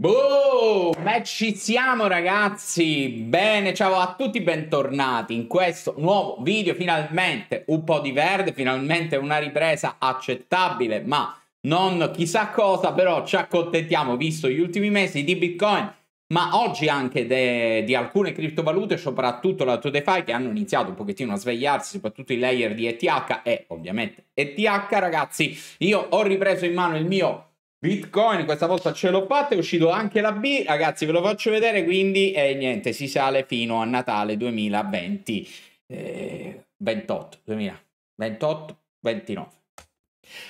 Boh, ma ci siamo ragazzi! Bene, ciao a tutti, bentornati in questo nuovo video. Finalmente un po' di verde, finalmente una ripresa accettabile, ma non chissà cosa, però ci accontentiamo, visto gli ultimi mesi di Bitcoin, ma oggi anche di alcune criptovalute, soprattutto la ToDeFi, che hanno iniziato un pochettino a svegliarsi, soprattutto i layer di ETH e ovviamente ETH, ragazzi. Io ho ripreso in mano il mio Bitcoin, questa volta ce l'ho fatta, è uscito anche la B, ragazzi ve lo faccio vedere, quindi eh, niente, si sale fino a Natale 2020, eh, 28, 2028, 29.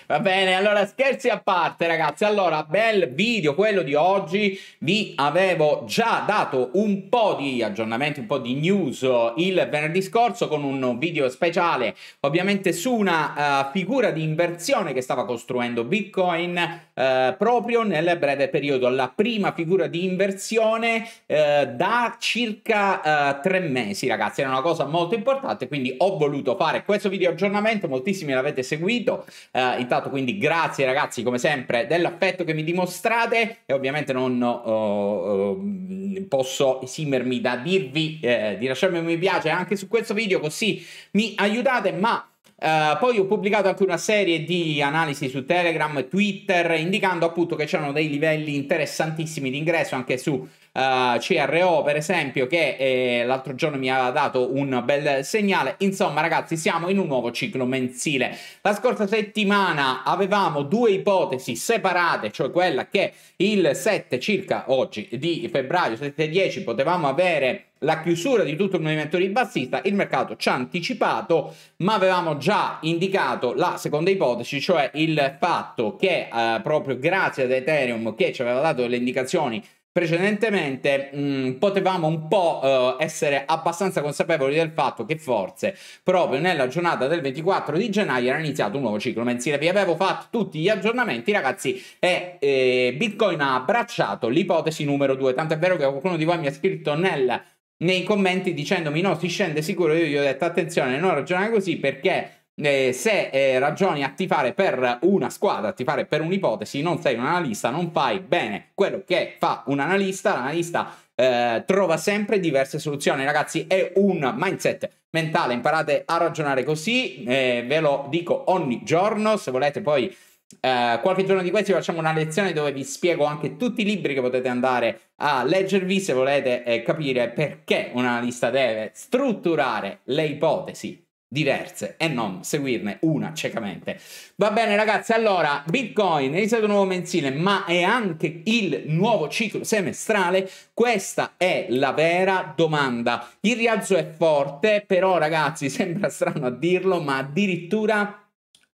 Va bene, allora scherzi a parte ragazzi, allora bel video quello di oggi, vi avevo già dato un po' di aggiornamenti, un po' di news eh, il venerdì scorso con un video speciale ovviamente su una uh, figura di inversione che stava costruendo Bitcoin uh, proprio nel breve periodo, la prima figura di inversione uh, da circa tre mesi ragazzi, era una cosa molto importante quindi ho voluto fare questo video aggiornamento, moltissimi l'avete seguito. Uh, intanto quindi grazie ragazzi come sempre dell'affetto che mi dimostrate e ovviamente non uh, posso esimermi da dirvi eh, di lasciarmi un mi piace anche su questo video così mi aiutate ma Uh, poi ho pubblicato anche una serie di analisi su Telegram, Twitter, indicando appunto che c'erano dei livelli interessantissimi di ingresso anche su eh, CRO per esempio che eh, l'altro giorno mi aveva dato un bel segnale. Insomma ragazzi siamo in un nuovo ciclo mensile. La scorsa settimana avevamo due ipotesi separate, cioè quella che il 7 circa oggi di febbraio 7-10 potevamo avere la chiusura di tutto il movimento ribassista, il mercato ci ha anticipato, ma avevamo già indicato la seconda ipotesi, cioè il fatto che eh, proprio grazie ad Ethereum che ci aveva dato delle indicazioni precedentemente mh, mm, potevamo un po' eh, essere abbastanza consapevoli del fatto che forse proprio nella giornata del 24 di gennaio era iniziato un nuovo ciclo mensile. Vi avevo fatto tutti gli aggiornamenti, ragazzi, e eh, Bitcoin ha abbracciato l'ipotesi numero 2. Tanto è vero che qualcuno di voi mi ha scritto nel nei commenti dicendomi no si scende sicuro io gli ho detto attenzione non ragionare così perché eh, se eh, ragioni a tifare per una squadra, a tifare per un'ipotesi, non sei un analista, non fai bene quello che fa un analista, l'analista eh, trova sempre diverse soluzioni, ragazzi, è un mindset mentale, imparate a ragionare così, eh, ve lo dico ogni giorno, se volete poi Uh, qualche giorno di questi facciamo una lezione dove vi spiego anche tutti i libri che potete andare a leggervi se volete eh, capire perché un analista deve strutturare le ipotesi diverse e non seguirne una ciecamente. Va bene ragazzi, allora Bitcoin è iniziato un nuovo mensile, ma è anche il nuovo ciclo semestrale. Questa è la vera domanda. Il rialzo è forte, però ragazzi, sembra strano a dirlo, ma addirittura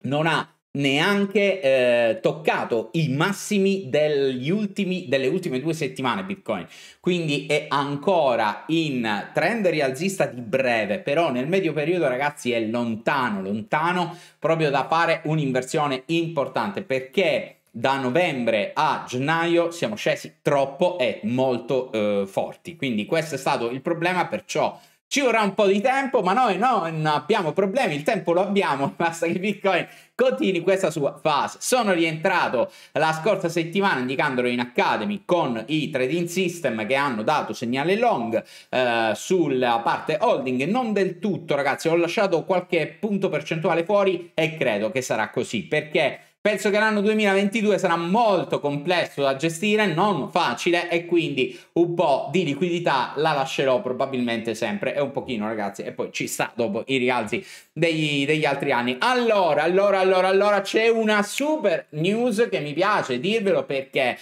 non ha neanche eh, toccato i massimi degli ultimi, delle ultime due settimane Bitcoin, quindi è ancora in trend rialzista di breve, però nel medio periodo ragazzi è lontano, lontano proprio da fare un'inversione importante perché da novembre a gennaio siamo scesi troppo e molto eh, forti, quindi questo è stato il problema, perciò ci vorrà un po' di tempo, ma noi non abbiamo problemi, il tempo lo abbiamo, basta che Bitcoin continui questa sua fase. Sono rientrato la scorsa settimana indicandolo in Academy con i trading system che hanno dato segnale long eh, sulla parte holding, non del tutto ragazzi, ho lasciato qualche punto percentuale fuori e credo che sarà così perché Penso che l'anno 2022 sarà molto complesso da gestire, non facile e quindi un po' di liquidità la lascerò probabilmente sempre e un pochino ragazzi e poi ci sta dopo i rialzi degli, degli altri anni. Allora, allora, allora, allora c'è una super news che mi piace dirvelo perché eh,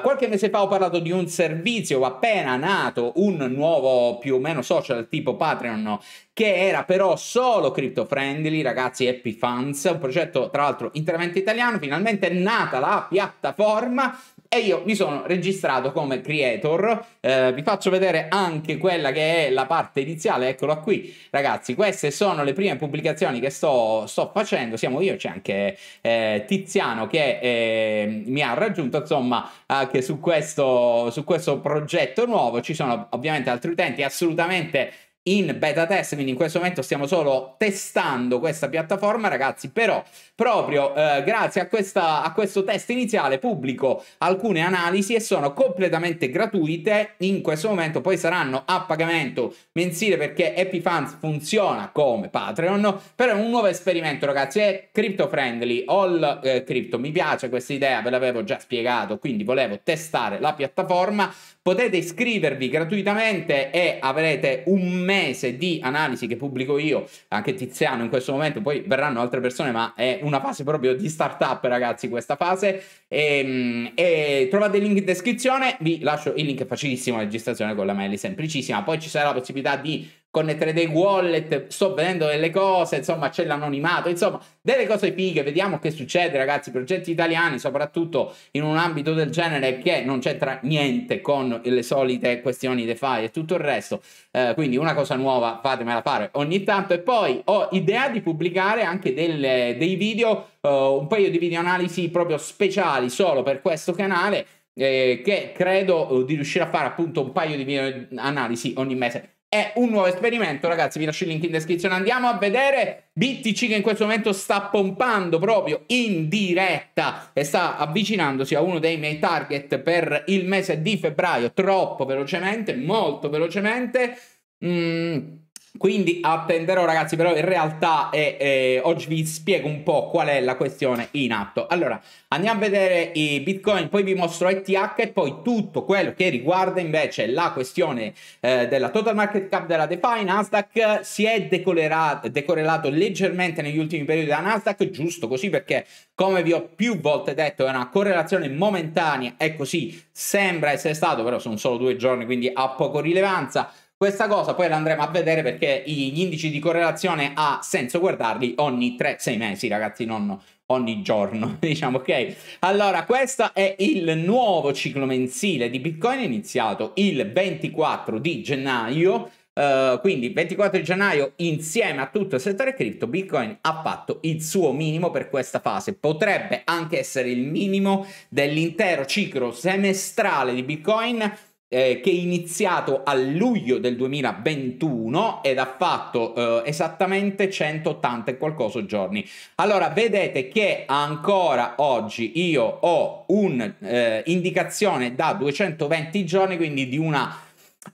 qualche mese fa ho parlato di un servizio appena nato, un nuovo più o meno social tipo Patreon che era però solo crypto friendly, ragazzi, Happy Funds, un progetto tra l'altro interamente italiano, finalmente è nata la piattaforma e io mi sono registrato come creator, eh, vi faccio vedere anche quella che è la parte iniziale, eccola qui, ragazzi, queste sono le prime pubblicazioni che sto, sto facendo, siamo io, c'è anche eh, Tiziano che eh, mi ha raggiunto, insomma, anche su questo, su questo progetto nuovo, ci sono ovviamente altri utenti assolutamente in beta test, quindi in questo momento stiamo solo testando questa piattaforma, ragazzi, però proprio eh, grazie a, questa, a questo test iniziale pubblico alcune analisi e sono completamente gratuite in questo momento, poi saranno a pagamento mensile perché Epifans funziona come Patreon, però è un nuovo esperimento, ragazzi, è crypto friendly, all eh, crypto, mi piace questa idea, ve l'avevo già spiegato, quindi volevo testare la piattaforma, potete iscrivervi gratuitamente e avrete un mese di analisi che pubblico io, anche Tiziano in questo momento, poi verranno altre persone, ma è una fase proprio di startup ragazzi questa fase. E, ehm, e trovate il link in descrizione, vi lascio il link facilissimo, registrazione con la mail semplicissima, poi ci sarà la possibilità di connettere dei wallet, sto vedendo delle cose, insomma c'è l'anonimato, insomma delle cose fighe, vediamo che succede ragazzi, progetti italiani soprattutto in un ambito del genere che non c'entra niente con le solite questioni DeFi e tutto il resto, eh, quindi una cosa nuova fatemela fare ogni tanto e poi ho idea di pubblicare anche delle, dei video, uh, un paio di video analisi proprio speciali solo per questo canale eh, che credo eh, di riuscire a fare appunto un paio di video analisi ogni mese è un nuovo esperimento, ragazzi, vi lascio il link in descrizione. Andiamo a vedere BTC che in questo momento sta pompando proprio in diretta e sta avvicinandosi a uno dei miei target per il mese di febbraio, troppo velocemente, molto velocemente. Mmm. Quindi attenderò ragazzi, però in realtà è, è, eh, oggi vi spiego un po' qual è la questione in atto. Allora, andiamo a vedere i Bitcoin, poi vi mostro ETH e poi tutto quello che riguarda invece la questione eh, della total market cap della DeFi. Nasdaq si è decorrelato leggermente negli ultimi periodi da Nasdaq, giusto così perché come vi ho più volte detto è una correlazione momentanea è così sembra essere stato, però sono solo due giorni quindi ha poco rilevanza. Questa cosa poi la andremo a vedere perché gli indici di correlazione ha senso guardarli ogni 3-6 mesi, ragazzi, non ogni giorno, diciamo, ok? Allora, questo è il nuovo ciclo mensile di Bitcoin iniziato il 24 di gennaio. Uh, quindi 24 di gennaio insieme a tutto il settore cripto Bitcoin ha fatto il suo minimo per questa fase potrebbe anche essere il minimo dell'intero ciclo semestrale di Bitcoin eh, che è iniziato a luglio del 2021 ed ha fatto eh, esattamente 180 e qualcosa giorni. Allora vedete che ancora oggi io ho un'indicazione eh, da 220 giorni, quindi di una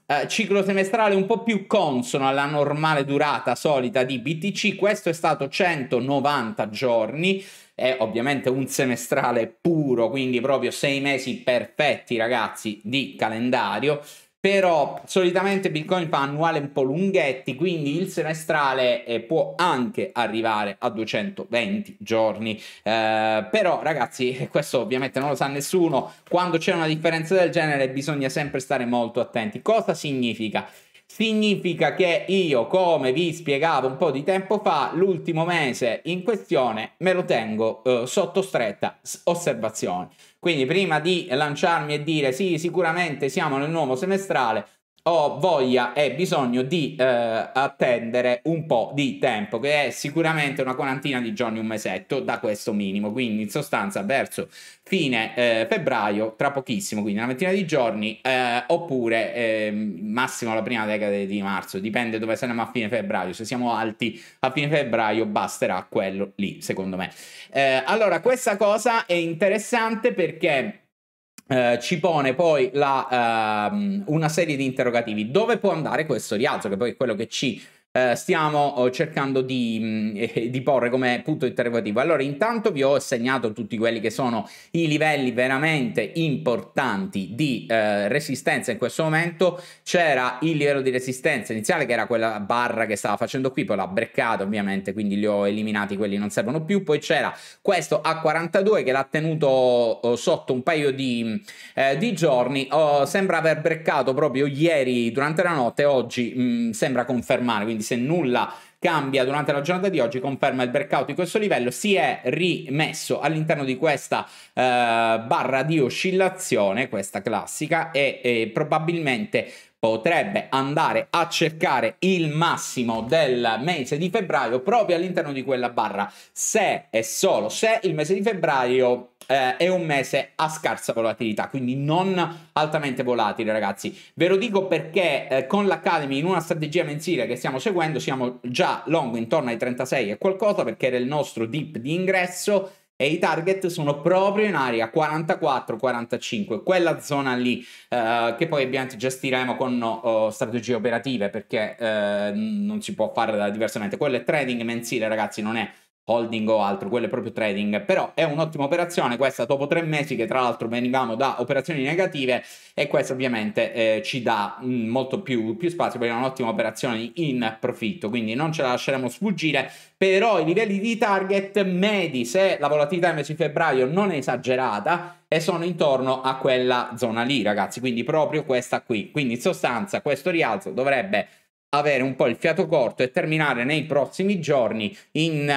eh, ciclo semestrale un po' più consono alla normale durata solita di BTC, questo è stato 190 giorni è ovviamente un semestrale puro, quindi proprio sei mesi perfetti ragazzi di calendario, però solitamente Bitcoin fa annuale un po' lunghetti, quindi il semestrale eh, può anche arrivare a 220 giorni. Eh, però ragazzi, questo ovviamente non lo sa nessuno, quando c'è una differenza del genere bisogna sempre stare molto attenti. Cosa significa? significa che io, come vi spiegavo un po' di tempo fa, l'ultimo mese in questione me lo tengo eh, sotto stretta osservazione. Quindi prima di lanciarmi e dire sì, sicuramente siamo nel nuovo semestrale, ho voglia e bisogno di eh, attendere un po' di tempo, che è sicuramente una quarantina di giorni, un mesetto da questo minimo. Quindi, in sostanza, verso fine eh, febbraio, tra pochissimo, quindi una ventina di giorni, eh, oppure ehm, massimo la prima decade di marzo, dipende dove saremo a fine febbraio. Se siamo alti a fine febbraio, basterà quello lì, secondo me. Eh, allora, questa cosa è interessante perché eh, ci pone poi la, uh, una serie di interrogativi. Dove può andare questo rialzo? Che poi è quello che ci eh, stiamo oh, cercando di, mm, di, porre come punto interrogativo. Allora, intanto vi ho segnato tutti quelli che sono i livelli veramente importanti di eh, resistenza in questo momento. C'era il livello di resistenza iniziale che era quella barra che stava facendo qui, poi l'ha breccata ovviamente, quindi li ho eliminati, quelli non servono più. Poi c'era questo A42 che l'ha tenuto oh, sotto un paio di, mm, eh, di giorni. Oh, sembra aver breccato proprio ieri durante la notte, oggi mh, mm, sembra confermare, quindi se nulla cambia durante la giornata di oggi, conferma il breakout di questo livello, si è rimesso all'interno di questa eh, barra di oscillazione, questa classica, e, e probabilmente potrebbe andare a cercare il massimo del mese di febbraio proprio all'interno di quella barra, se e solo se il mese di febbraio eh, è un mese a scarsa volatilità, quindi non altamente volatile, ragazzi. Ve lo dico perché eh, con l'Academy, in una strategia mensile che stiamo seguendo, siamo già long intorno ai 36 e qualcosa, perché era il nostro dip di ingresso e i target sono proprio in area 44-45, quella zona lì eh, che poi ovviamente gestiremo con oh, strategie operative perché eh, non si può fare diversamente. Quello è trading mensile, ragazzi, non è holding o altro, quello è proprio trading, però è un'ottima operazione questa dopo tre mesi che tra l'altro venivamo da operazioni negative e questo ovviamente eh, ci dà mh, mm, molto più, più spazio per un'ottima operazione in profitto, quindi non ce la lasceremo sfuggire, però i livelli di target medi, se la volatilità mese di febbraio non è esagerata, e sono intorno a quella zona lì ragazzi, quindi proprio questa qui, quindi in sostanza questo rialzo dovrebbe avere un po' il fiato corto e terminare nei prossimi giorni in,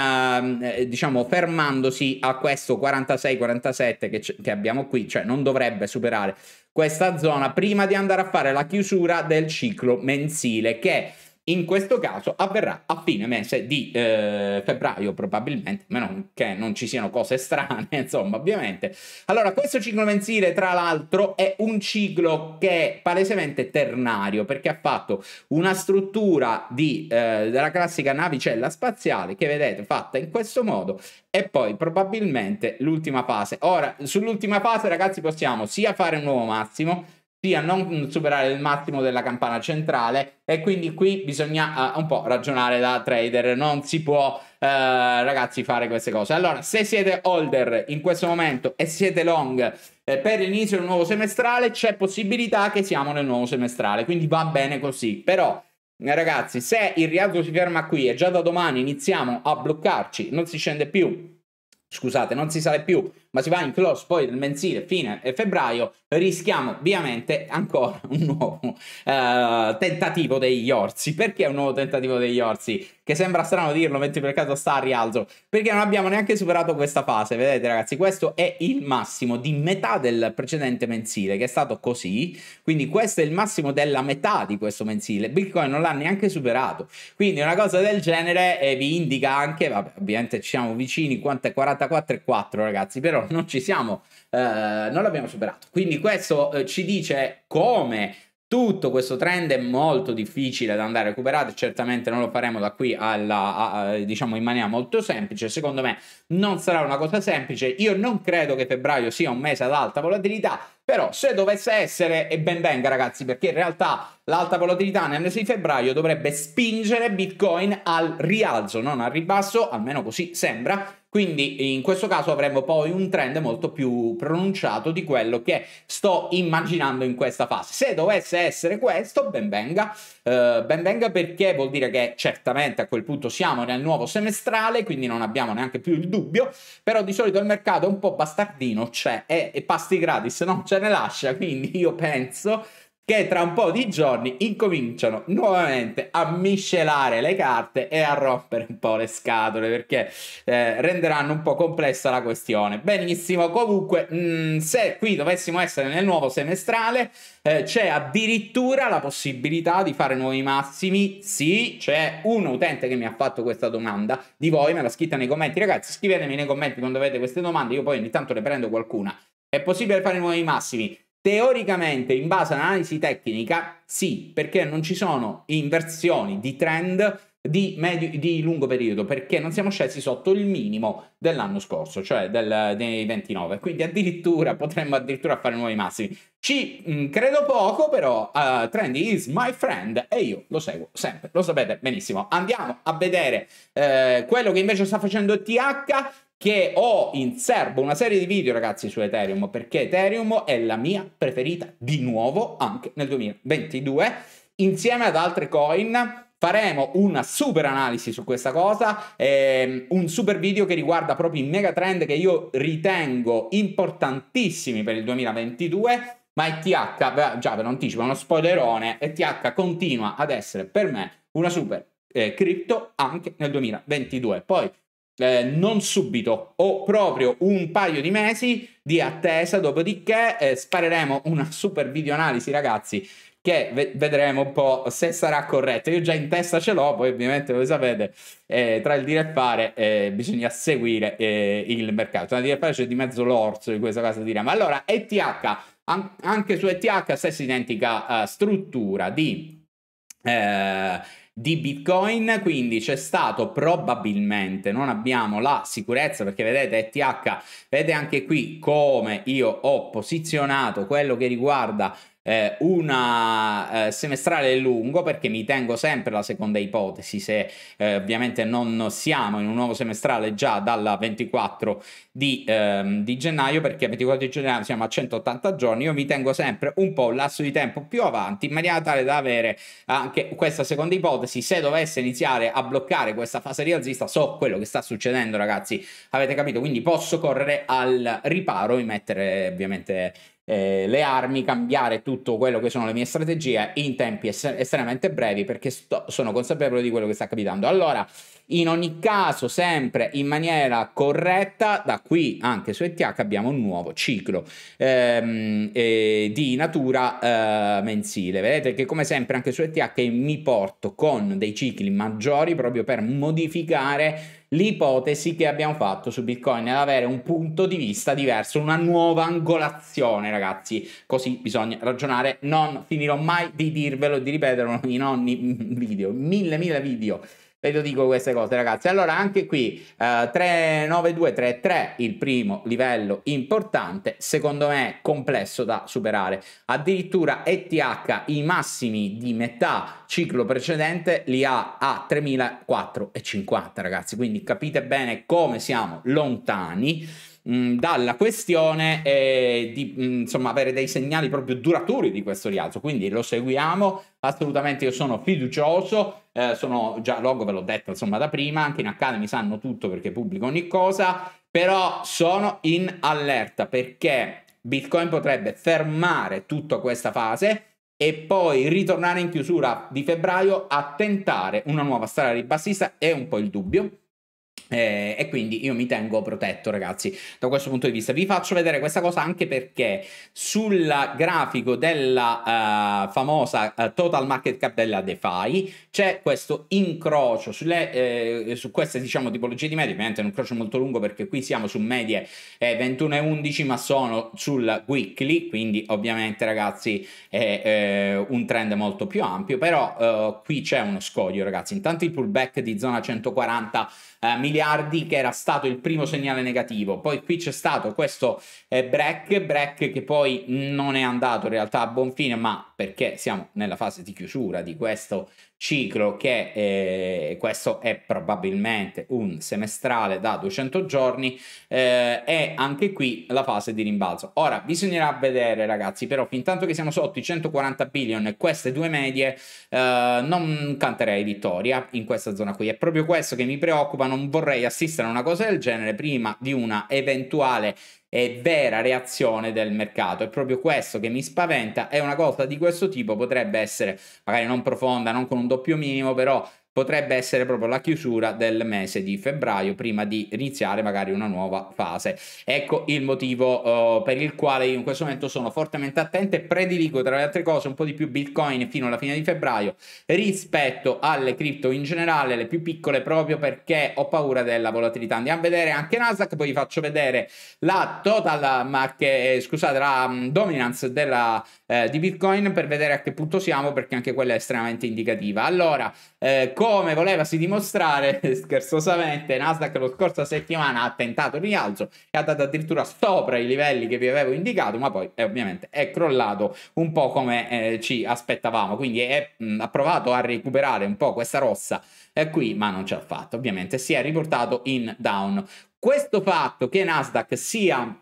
uh, diciamo fermandosi a questo 46-47 che, c- che abbiamo qui, cioè non dovrebbe superare questa zona prima di andare a fare la chiusura del ciclo mensile che in questo caso avverrà a fine mese di eh, febbraio probabilmente, meno che non ci siano cose strane, insomma, ovviamente. Allora, questo ciclo mensile, tra l'altro, è un ciclo che è palesemente ternario, perché ha fatto una struttura di, eh, della classica navicella spaziale, che vedete fatta in questo modo, e poi probabilmente l'ultima fase. Ora, sull'ultima fase, ragazzi, possiamo sia fare un nuovo massimo, sia non superare il massimo della campana centrale e quindi qui bisogna uh, un po' ragionare da trader, non si può uh, ragazzi fare queste cose. Allora, se siete holder in questo momento e siete long eh, per l'inizio del nuovo semestrale, c'è possibilità che siamo nel nuovo semestrale, quindi va bene così, però ragazzi, se il rialzo si ferma qui e già da domani iniziamo a bloccarci, non si scende più, scusate, non si sale più ma si va in close poi del mensile fine febbraio, rischiamo ovviamente ancora un nuovo uh, tentativo degli orsi. Perché un nuovo tentativo degli orsi? Che sembra strano dirlo, mentre per caso sta a rialzo, perché non abbiamo neanche superato questa fase. Vedete ragazzi, questo è il massimo di metà del precedente mensile, che è stato così, quindi questo è il massimo della metà di questo mensile. Bitcoin non l'ha neanche superato, quindi una cosa del genere eh, vi indica anche, vabbè, ovviamente ci siamo vicini, quanto è 44,4 ragazzi, però però non ci siamo, eh, non l'abbiamo superato. Quindi questo eh, ci dice come tutto questo trend è molto difficile da andare a recuperare, certamente non lo faremo da qui alla, a, a, diciamo in maniera molto semplice, secondo me non sarà una cosa semplice, io non credo che febbraio sia un mese ad alta volatilità, però se dovesse essere, e ben venga ragazzi, perché in realtà l'alta volatilità nel mese di febbraio dovrebbe spingere Bitcoin al rialzo, non al ribasso, almeno così sembra. Quindi in questo caso avremmo poi un trend molto più pronunciato di quello che sto immaginando in questa fase. Se dovesse essere questo, ben venga. Uh, ben venga perché vuol dire che certamente a quel punto siamo nel nuovo semestrale, quindi non abbiamo neanche più il dubbio, però di solito il mercato è un po' bastardino, c'è, cioè, e pasti gratis, no? C'è ne lascia, quindi io penso che tra un po' di giorni incominciano nuovamente a miscelare le carte e a rompere un po' le scatole perché eh, renderanno un po' complessa la questione. Benissimo, comunque mh, mm, se qui dovessimo essere nel nuovo semestrale eh, c'è addirittura la possibilità di fare nuovi massimi. Sì, c'è un utente che mi ha fatto questa domanda di voi, me l'ha scritta nei commenti. Ragazzi, scrivetemi nei commenti quando avete queste domande, io poi ogni tanto ne prendo qualcuna è possibile fare nuovi massimi? Teoricamente, in base all'analisi tecnica, sì, perché non ci sono inversioni di trend di, medio, di, lungo periodo perché non siamo scesi sotto il minimo dell'anno scorso, cioè del, dei 29. Quindi addirittura potremmo addirittura fare nuovi massimi. Ci mh, mm, credo poco, però uh, Trend is my friend e io lo seguo sempre, lo sapete benissimo. Andiamo a vedere eh, quello che invece sta facendo TH che ho in serbo una serie di video ragazzi su Ethereum perché Ethereum è la mia preferita di nuovo anche nel 2022 insieme ad altre coin faremo una super analisi su questa cosa, ehm, un super video che riguarda proprio i megatrend che io ritengo importantissimi per il 2022, ma ETH, già ve lo anticipo, è uno spoilerone, ETH continua ad essere per me una super eh, cripto anche nel 2022. Poi eh, non subito, o proprio un paio di mesi di attesa, dopodiché eh, spareremo una super video analisi, ragazzi, che ve vedremo un po' se sarà corretto. Io già in testa ce l'ho, poi ovviamente voi sapete, eh, tra il dire e fare eh, bisogna seguire eh, il mercato. Tra il dire e fare c'è di mezzo l'orso di questa cosa di Ma Allora, ETH, an anche su ETH stessa identica uh, struttura di... Eh, di Bitcoin, quindi c'è stato probabilmente, non abbiamo la sicurezza perché vedete ETH, vedete anche qui come io ho posizionato quello che riguarda eh, una eh, semestrale lungo perché mi tengo sempre la seconda ipotesi se eh, ovviamente non siamo in un nuovo semestrale già dalla 24 di, ehm, di gennaio perché 24 di gennaio siamo a 180 giorni io mi tengo sempre un po' un lasso di tempo più avanti in maniera tale da avere anche questa seconda ipotesi se dovesse iniziare a bloccare questa fase rialzista so quello che sta succedendo ragazzi avete capito quindi posso correre al riparo e mettere ovviamente eh, le armi, cambiare tutto quello che sono le mie strategie in tempi es- estremamente brevi perché sto- sono consapevole di quello che sta capitando. Allora, in ogni caso, sempre in maniera corretta, da qui anche su ETH abbiamo un nuovo ciclo ehm, eh, di natura eh, mensile. Vedete che come sempre anche su ETH mi porto con dei cicli maggiori proprio per modificare l'ipotesi che abbiamo fatto su Bitcoin è avere un punto di vista diverso, una nuova angolazione, ragazzi. Così bisogna ragionare. Non finirò mai di dirvelo, e di ripeterlo in ogni video, mille, mille video. Ve lo dico queste cose ragazzi. Allora anche qui eh, 39233 il primo livello importante, secondo me complesso da superare. Addirittura ETH i massimi di metà ciclo precedente li ha a 3450 ragazzi, quindi capite bene come siamo lontani. Mm, dalla questione e eh, di mm, insomma, avere dei segnali proprio duraturi di questo rialzo. Quindi lo seguiamo, assolutamente io sono fiducioso, eh, sono già logo ve l'ho detto insomma da prima, anche in Academy sanno tutto perché pubblico ogni cosa, però sono in allerta perché Bitcoin potrebbe fermare tutta questa fase e poi ritornare in chiusura di febbraio a tentare una nuova strada ribassista è un po' il dubbio eh, e quindi io mi tengo protetto, ragazzi, da questo punto di vista. Vi faccio vedere questa cosa anche perché sul grafico della uh, famosa uh, total market cap della DeFi c'è questo incrocio sulle, eh, su queste diciamo tipologie di medie, ovviamente è un incrocio molto lungo perché qui siamo su medie eh, 21 e 11 ma sono sul weekly, quindi ovviamente ragazzi è eh, un trend molto più ampio, però eh, qui c'è uno scoglio ragazzi, intanto il pullback di zona 140 miliardi miliardi che era stato il primo segnale negativo. Poi qui c'è stato questo eh, break, break che poi non è andato in realtà a buon fine, ma perché siamo nella fase di chiusura di questo ciclo che eh, questo è probabilmente un semestrale da 200 giorni eh, e anche qui la fase di rimbalzo ora bisognerà vedere ragazzi però fin tanto che siamo sotto i 140 billion e queste due medie eh, non canterei vittoria in questa zona qui è proprio questo che mi preoccupa non vorrei assistere a una cosa del genere prima di una eventuale e vera reazione del mercato. È proprio questo che mi spaventa e una cosa di questo tipo potrebbe essere magari non profonda, non con un doppio minimo, però potrebbe essere proprio la chiusura del mese di febbraio prima di iniziare magari una nuova fase. Ecco il motivo uh, per il quale io in questo momento sono fortemente attento e prediligo tra le altre cose un po' di più Bitcoin fino alla fine di febbraio rispetto alle cripto in generale, le più piccole proprio perché ho paura della volatilità. Andiamo a vedere anche Nasdaq, poi vi faccio vedere la total market, eh, scusate, la mm, dominance della, eh, di Bitcoin per vedere a che punto siamo perché anche quella è estremamente indicativa. Allora, eh, come volevasi dimostrare scherzosamente Nasdaq lo scorsa settimana ha tentato il rialzo e ha dato addirittura sopra i livelli che vi avevo indicato ma poi eh, ovviamente è crollato un po' come eh, ci aspettavamo quindi è, mh, mm, ha provato a recuperare un po' questa rossa eh, qui ma non ce l'ha fatto ovviamente si è riportato in down questo fatto che Nasdaq sia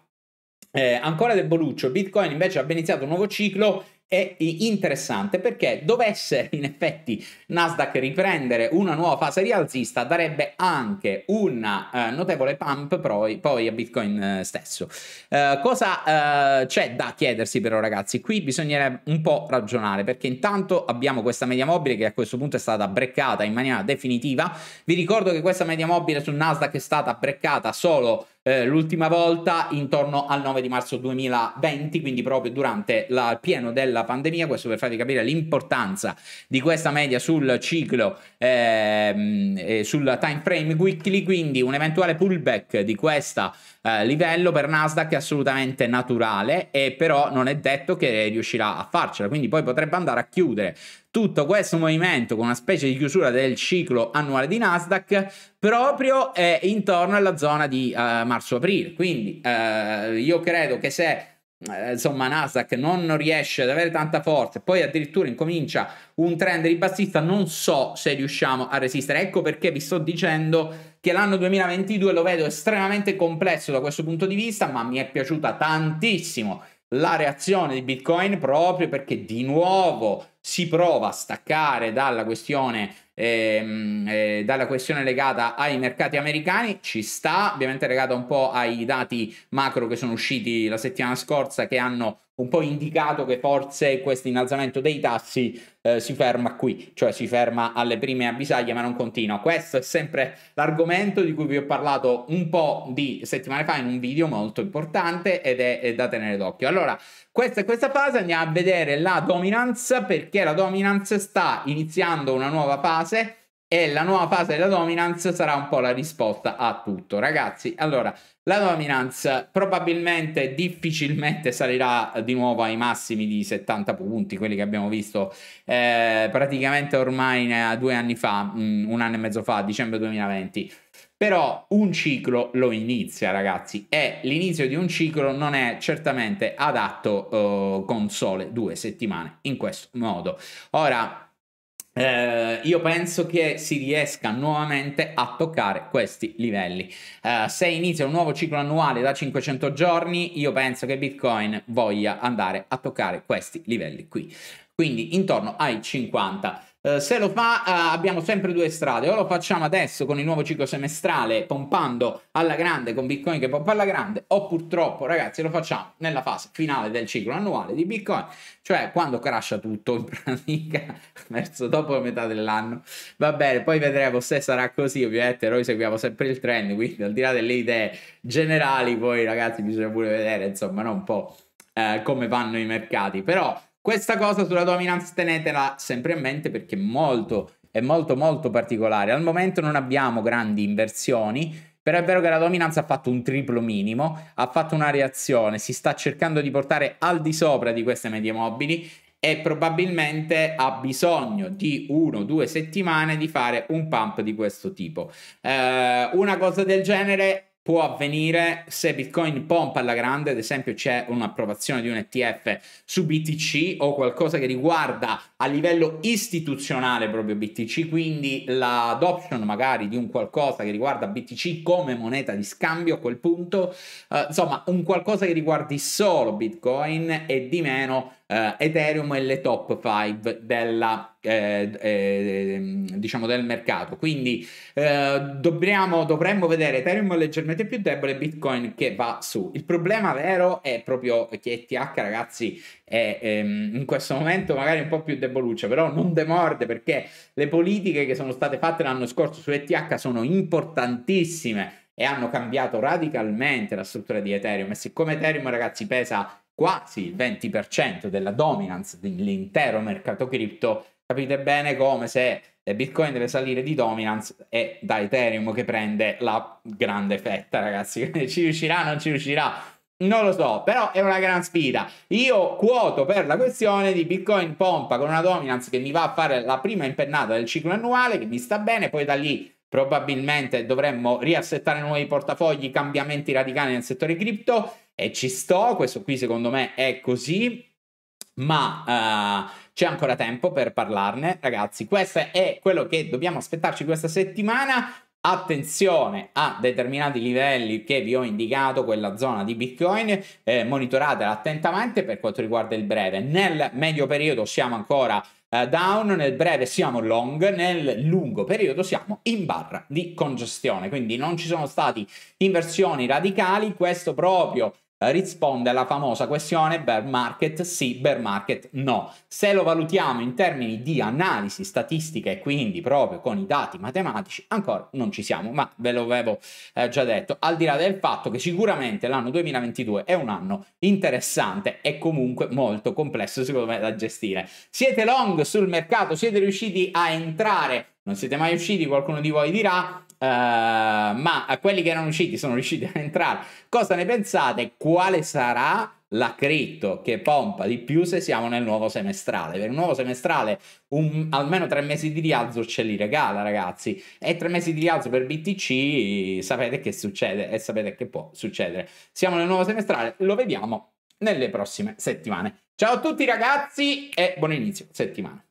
eh, ancora deboluccio, Bitcoin invece abbia iniziato un nuovo ciclo è interessante perché dovesse in effetti Nasdaq riprendere una nuova fase rialzista darebbe anche un eh, notevole pump poi, poi a Bitcoin eh, stesso. Eh, cosa eh, c'è da chiedersi però ragazzi? Qui bisognerebbe un po' ragionare perché intanto abbiamo questa media mobile che a questo punto è stata breccata in maniera definitiva. Vi ricordo che questa media mobile su Nasdaq è stata breccata solo eh, l'ultima volta intorno al 9 di marzo 2020, quindi proprio durante il pieno della pandemia, questo per farvi capire l'importanza di questa media sul ciclo, ehm, e sul time frame weekly, quindi un eventuale pullback di questo eh, livello per Nasdaq è assolutamente naturale e però non è detto che riuscirà a farcela, quindi poi potrebbe andare a chiudere tutto questo movimento con una specie di chiusura del ciclo annuale di Nasdaq proprio eh, intorno alla zona di eh, marzo-aprile. Quindi eh, io credo che se eh, insomma Nasdaq non riesce ad avere tanta forza e poi addirittura incomincia un trend ribassista non so se riusciamo a resistere ecco perché vi sto dicendo che l'anno 2022 lo vedo estremamente complesso da questo punto di vista ma mi è piaciuta tantissimo la reazione di Bitcoin proprio perché di nuovo si prova a staccare dalla questione, ehm, eh, dalla questione legata ai mercati americani, ci sta, ovviamente legata un po' ai dati macro che sono usciti la settimana scorsa che hanno un po' indicato che forse questo innalzamento dei tassi eh, si ferma qui, cioè si ferma alle prime avvisaglie ma non continua. Questo è sempre l'argomento di cui vi ho parlato un po' di settimane fa in un video molto importante ed è, è da tenere d'occhio. Allora, questa è questa fase, andiamo a vedere la dominance perché la dominance sta iniziando una nuova fase e la nuova fase della dominance sarà un po' la risposta a tutto. Ragazzi, allora, la dominance probabilmente difficilmente salirà di nuovo ai massimi di 70 punti, quelli che abbiamo visto eh, praticamente ormai due anni fa, mm, un anno e mezzo fa, dicembre 2020. Però un ciclo lo inizia, ragazzi, e l'inizio di un ciclo non è certamente adatto eh, con sole due settimane in questo modo. Ora, eh, io penso che si riesca nuovamente a toccare questi livelli. Eh, se inizia un nuovo ciclo annuale da 500 giorni, io penso che Bitcoin voglia andare a toccare questi livelli qui. Quindi intorno ai 50. Eh, se lo fa uh, abbiamo sempre due strade, o lo facciamo adesso con il nuovo ciclo semestrale pompando alla grande con Bitcoin che pompa alla grande, o purtroppo ragazzi lo facciamo nella fase finale del ciclo annuale di Bitcoin, cioè quando crasha tutto in pratica verso dopo la metà dell'anno. Va bene, poi vedremo se sarà così, ovviamente noi seguiamo sempre il trend, quindi al di là delle idee generali, poi ragazzi bisogna pure vedere insomma no, un po' uh, come vanno i mercati, però questa cosa sulla dominance tenetela sempre a mente perché è molto, è molto molto particolare. Al momento non abbiamo grandi inversioni, però è vero che la dominance ha fatto un triplo minimo, ha fatto una reazione, si sta cercando di portare al di sopra di queste medie mobili e probabilmente ha bisogno di uno o due settimane di fare un pump di questo tipo. Eh, una cosa del genere può avvenire se Bitcoin pompa alla grande, ad esempio c'è un'approvazione di un ETF su BTC o qualcosa che riguarda a livello istituzionale proprio BTC, quindi l'adoption magari di un qualcosa che riguarda BTC come moneta di scambio a quel punto, eh, insomma un qualcosa che riguardi solo Bitcoin e di meno eh, Ethereum e le top 5 della eh, eh, ehm, diciamo del mercato. Quindi eh, dobbiamo, dovremmo vedere Ethereum leggermente più debole e Bitcoin che va su. Il problema vero è proprio che ETH, ragazzi, è ehm, in questo momento magari un po' più deboluccia, però non demorde perché le politiche che sono state fatte l'anno scorso su ETH sono importantissime e hanno cambiato radicalmente la struttura di Ethereum. E siccome Ethereum, ragazzi, pesa quasi il 20% della dominance dell'intero mercato cripto, Capite bene come se eh, Bitcoin deve salire di dominance e da Ethereum che prende la grande fetta, ragazzi. ci riuscirà, non ci riuscirà. Non lo so, però è una gran sfida. Io quoto per la questione di Bitcoin pompa con una dominance che mi va a fare la prima impennata del ciclo annuale, che mi sta bene, poi da lì probabilmente dovremmo riassettare nuovi portafogli, cambiamenti radicali nel settore cripto e ci sto, questo qui secondo me è così, ma uh, c'è ancora tempo per parlarne. Ragazzi, questo è quello che dobbiamo aspettarci questa settimana. Attenzione a determinati livelli che vi ho indicato, quella zona di Bitcoin, eh, monitoratela attentamente per quanto riguarda il breve. Nel medio periodo siamo ancora Uh, down, nel breve siamo long, nel lungo periodo siamo in barra di congestione, quindi non ci sono stati inversioni radicali, questo proprio risponde alla famosa questione bear market sì, bear market no. Se lo valutiamo in termini di analisi statistica e quindi proprio con i dati matematici, ancora non ci siamo, ma ve lo avevo eh, già detto, al di là del fatto che sicuramente l'anno 2022 è un anno interessante e comunque molto complesso secondo me da gestire. Siete long sul mercato, siete riusciti a entrare, non siete mai usciti, qualcuno di voi dirà Uh, ma a quelli che erano usciti sono riusciti ad entrare. Cosa ne pensate? Quale sarà la cripto che pompa di più se siamo nel nuovo semestrale? Per il nuovo semestrale un, almeno tre mesi di rialzo ce li regala, ragazzi. E tre mesi di rialzo per BTC sapete che succede e sapete che può succedere. Siamo nel nuovo semestrale, lo vediamo nelle prossime settimane. Ciao a tutti ragazzi e buon inizio settimana.